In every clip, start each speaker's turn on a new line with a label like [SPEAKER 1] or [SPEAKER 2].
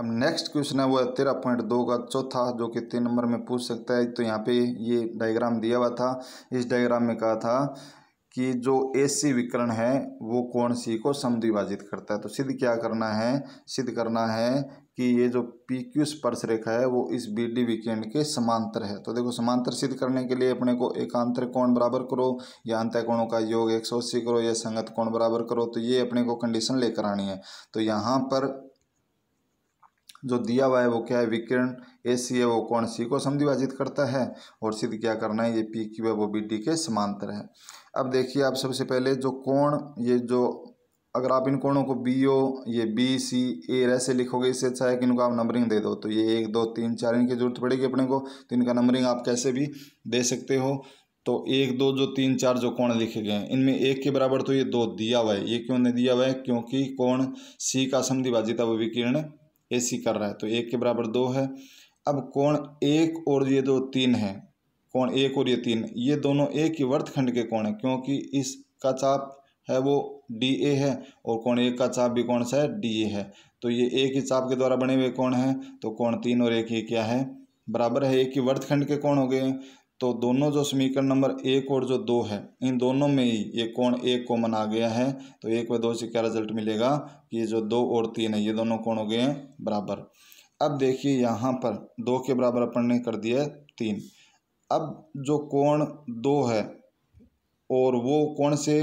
[SPEAKER 1] अब next question है वो तेरह पॉइंट दो का चौथा जो कि तीन नंबर में पूछ सकता है तो यहाँ पे ये डायग्राम दिया हुआ था इस डायग्राम में कहा था कि जो एसी विकरण है वो कौन सी को समद्विभाजित करता है तो सिद्ध क्या करना है सिद्ध करना है कि ये जो पी क्यू स्पर्श रेखा है वो इस बी डी विकेंड के समांतर है तो देखो समांतर सिद्ध करने के लिए अपने को एकांतर कोण बराबर करो या अंत कोणों का योग एक सौ अस्सी करो या संगत कोण बराबर करो तो ये अपने को कंडीशन लेकर आनी है तो यहाँ पर जो दिया हुआ है वो क्या है विकिरण ए सी है वो कौन सी को संधिवाजित करता है और सिद्ध क्या करना है ये पी क्यू है वो बी डी के समांतर है अब देखिए आप सबसे पहले जो कोण ये जो अगर आप इन कोणों को बी ओ ये बी सी ए ऐसे लिखोगे इससे अच्छा है कि इनको आप नंबरिंग दे दो तो ये एक दो तीन चार इनकी जरूरत पड़ेगी अपने को तो इनका नंबरिंग आप कैसे भी दे सकते हो तो एक दो जो तीन चार जो कोण लिखे गए हैं इनमें एक के बराबर तो ये दो दिया हुआ है ये क्यों नहीं दिया हुआ है क्योंकि कोण सी का है वो विकिरण ए सी कर रहा है तो एक के बराबर दो है अब कोण एक और ये दो तीन है कोण एक और ये तीन ये दोनों एक ही वर्तखंड के कोण है क्योंकि इसका चाप है वो डी ए है और कोण एक का चाप भी कौन सा है डी ए है तो ये एक ही चाप के द्वारा बने हुए कोण है तो कोण तीन और एक ये क्या है बराबर है एक ही वर्तखंड के कोण हो गए तो दोनों जो समीकरण नंबर एक और जो दो है इन दोनों में ही ये कोण एक कॉमन आ गया है तो एक व दो से क्या रिजल्ट मिलेगा कि ये जो दो और तीन है ये दोनों कोण हो गए हैं बराबर अब देखिए यहाँ पर दो के बराबर अपन ने कर दिया है तीन अब जो कोण दो है और वो कौन से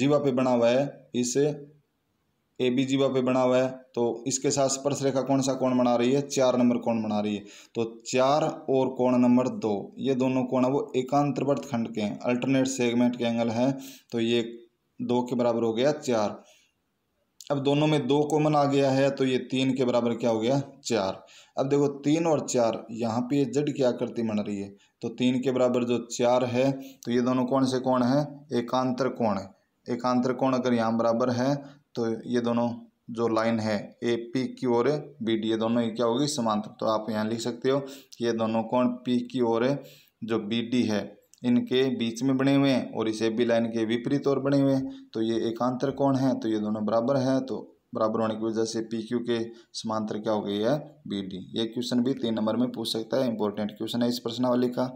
[SPEAKER 1] जीवा पे बना हुआ है इसे ए बी जीवा पे बना हुआ है तो इसके साथ स्पर्श रेखा कौन सा कोण बना रही है चार नंबर कोण बना रही है तो चार और कोण नंबर दो ये दोनों कोण है वो एकांतर्वर्त खंड के हैं अल्टरनेट सेगमेंट के एंगल हैं तो ये दो के बराबर हो गया चार अब दोनों में दो कॉमन आ गया है तो ये तीन के बराबर क्या हो गया चार अब देखो तीन और चार यहाँ पे जड की आकृति बन रही है तो तीन के बराबर जो चार है तो ये दोनों कौन से कौन है एकांतर कोण है एकांतर कोण अगर यहाँ बराबर है तो ये दोनों जो लाइन है ए पी की ओर है बी डी ये दोनों ये क्या होगी समांतर तो आप यहाँ लिख सकते हो कि ये दोनों कोण पी की ओर है जो बी डी है इनके बीच में बने हुए हैं और इस ए बी लाइन के विपरीत और बने हुए हैं तो ये एकांतर कोण है तो ये दोनों बराबर है तो बराबर होने की वजह से पी क्यू के समांतर क्या हो गई है बी डी ये क्वेश्चन भी तीन नंबर में पूछ सकता है इंपॉर्टेंट क्वेश्चन है इस प्रश्नावली का